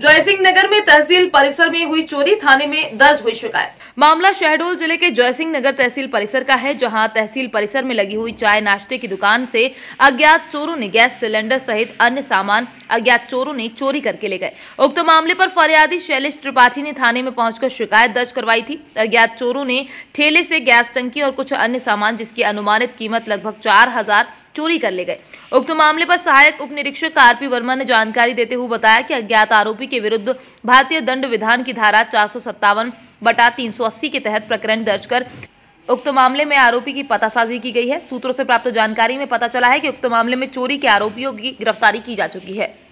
जयसिंह नगर में तहसील परिसर में हुई चोरी थाने में दर्ज हुई शिकायत मामला शहडोल जिले के जयसिंह नगर तहसील परिसर का है जहां तहसील परिसर में लगी हुई चाय नाश्ते की दुकान से अज्ञात चोरों ने गैस सिलेंडर सहित अन्य सामान अज्ञात चोरों ने चोरी करके ले गए उक्त मामले पर फरियादी शैलेश त्रिपाठी ने थाने में पहुंचकर शिकायत दर्ज करवाई थी अज्ञात चोरों ने ठेले से गैस टंकी और कुछ अन्य सामान जिसकी अनुमानित कीमत लगभग चार चोरी कर ले गए उक्त मामले पर सहायक उप निरीक्षक आर पी वर्मा ने जानकारी देते हुए बताया कि अज्ञात आरोपी के विरुद्ध भारतीय दंड विधान की धारा चार बटा अस्सी के तहत प्रकरण दर्ज कर उक्त मामले में आरोपी की पतासाजी की गई है सूत्रों से प्राप्त जानकारी में पता चला है कि उक्त मामले में चोरी के आरोपियों की गिरफ्तारी की जा चुकी है